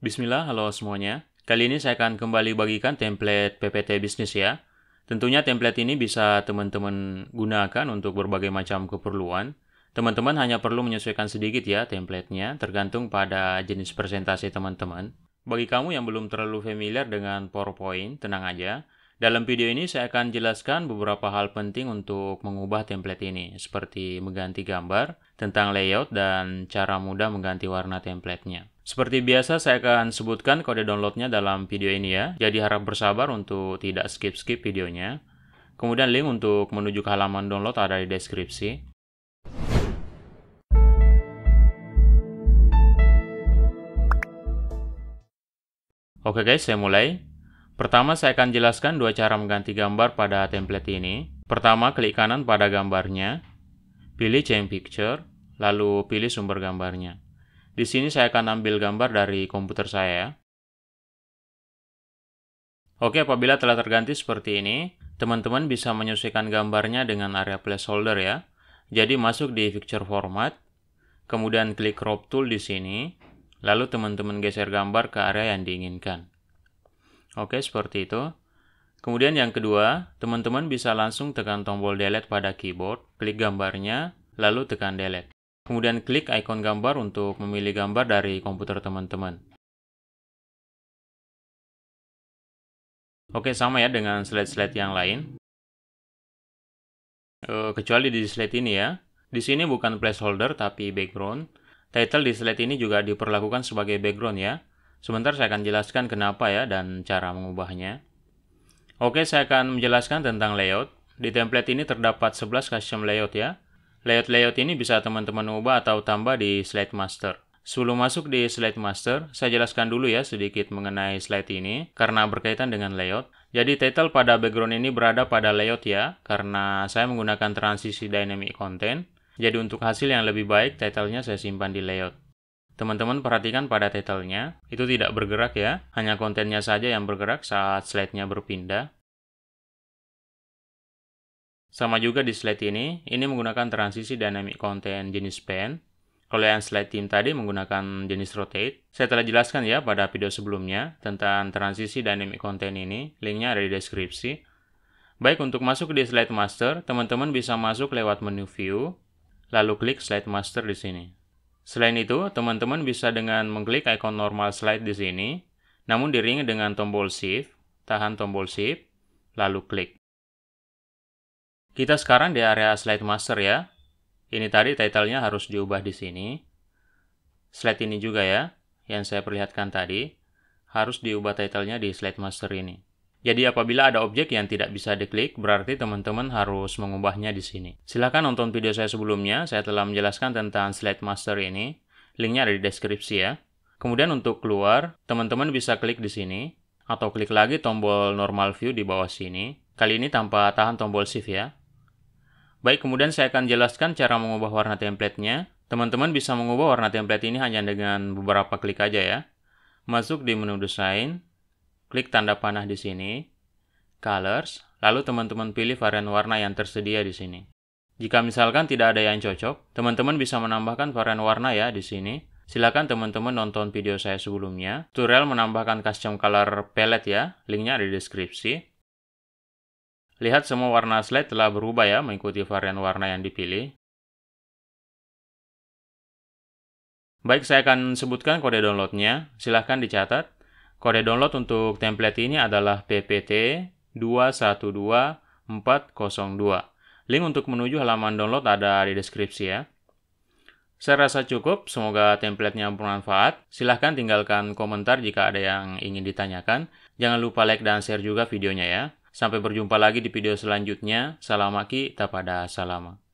Bismillah, halo semuanya. Kali ini saya akan kembali bagikan template PPT bisnis ya. Tentunya template ini bisa teman-teman gunakan untuk berbagai macam keperluan. Teman-teman hanya perlu menyesuaikan sedikit ya templatenya, tergantung pada jenis presentasi teman-teman. Bagi kamu yang belum terlalu familiar dengan PowerPoint, tenang aja. Dalam video ini saya akan jelaskan beberapa hal penting untuk mengubah template ini, seperti mengganti gambar, tentang layout, dan cara mudah mengganti warna templatenya. Seperti biasa, saya akan sebutkan kode downloadnya dalam video ini ya. Jadi harap bersabar untuk tidak skip-skip videonya. Kemudian link untuk menuju ke halaman download ada di deskripsi. Oke guys, saya mulai. Pertama, saya akan jelaskan dua cara mengganti gambar pada template ini. Pertama, klik kanan pada gambarnya, pilih Change Picture, lalu pilih sumber gambarnya. Di sini saya akan ambil gambar dari komputer saya. Oke, apabila telah terganti seperti ini, teman-teman bisa menyesuaikan gambarnya dengan area placeholder ya. Jadi masuk di picture format, kemudian klik crop tool di sini, lalu teman-teman geser gambar ke area yang diinginkan. Oke, seperti itu. Kemudian yang kedua, teman-teman bisa langsung tekan tombol delete pada keyboard, klik gambarnya, lalu tekan delete. Kemudian klik ikon gambar untuk memilih gambar dari komputer teman-teman. Oke, sama ya dengan slide-slide yang lain. E, kecuali di slide ini ya. Di sini bukan placeholder tapi background. Title di slide ini juga diperlakukan sebagai background ya. Sebentar saya akan jelaskan kenapa ya dan cara mengubahnya. Oke, saya akan menjelaskan tentang layout. Di template ini terdapat 11 custom layout ya. Layout-layout ini bisa teman-teman ubah atau tambah di Slide Master. Sebelum masuk di Slide Master, saya jelaskan dulu ya sedikit mengenai slide ini karena berkaitan dengan layout. Jadi title pada background ini berada pada layout ya karena saya menggunakan transisi dynamic content. Jadi untuk hasil yang lebih baik, titlenya saya simpan di layout. Teman-teman perhatikan pada titlenya, itu tidak bergerak ya, hanya kontennya saja yang bergerak saat slide-nya berpindah. Sama juga di slide ini, ini menggunakan transisi dynamic content jenis pen. Kalau yang slide team tadi menggunakan jenis rotate. Saya telah jelaskan ya pada video sebelumnya tentang transisi dynamic content ini. Linknya ada di deskripsi. Baik, untuk masuk di slide master, teman-teman bisa masuk lewat menu view, lalu klik slide master di sini. Selain itu, teman-teman bisa dengan mengklik icon normal slide di sini, namun diringi dengan tombol shift, tahan tombol shift, lalu klik. Kita sekarang di area slide master ya. Ini tadi titlenya harus diubah di sini. Slide ini juga ya, yang saya perlihatkan tadi, harus diubah titlenya di slide master ini. Jadi apabila ada objek yang tidak bisa diklik, berarti teman-teman harus mengubahnya di sini. Silahkan nonton video saya sebelumnya, saya telah menjelaskan tentang slide master ini. Linknya ada di deskripsi ya. Kemudian untuk keluar, teman-teman bisa klik di sini, atau klik lagi tombol normal view di bawah sini. Kali ini tanpa tahan tombol shift ya. Baik, kemudian saya akan jelaskan cara mengubah warna template-nya. Teman-teman bisa mengubah warna template ini hanya dengan beberapa klik aja ya. Masuk di menu desain, klik tanda panah di sini, colors, lalu teman-teman pilih varian warna yang tersedia di sini. Jika misalkan tidak ada yang cocok, teman-teman bisa menambahkan varian warna ya di sini. Silakan teman-teman nonton video saya sebelumnya, tutorial menambahkan custom color palette ya, linknya ada di deskripsi. Lihat semua warna slide telah berubah ya mengikuti varian warna yang dipilih. Baik, saya akan sebutkan kode downloadnya. Silahkan dicatat. Kode download untuk template ini adalah PPT 212402. Link untuk menuju halaman download ada di deskripsi ya. Saya rasa cukup, semoga templatenya bermanfaat. Silahkan tinggalkan komentar jika ada yang ingin ditanyakan. Jangan lupa like dan share juga videonya ya. Sampai berjumpa lagi di video selanjutnya. Salam Aki, tak pada salama.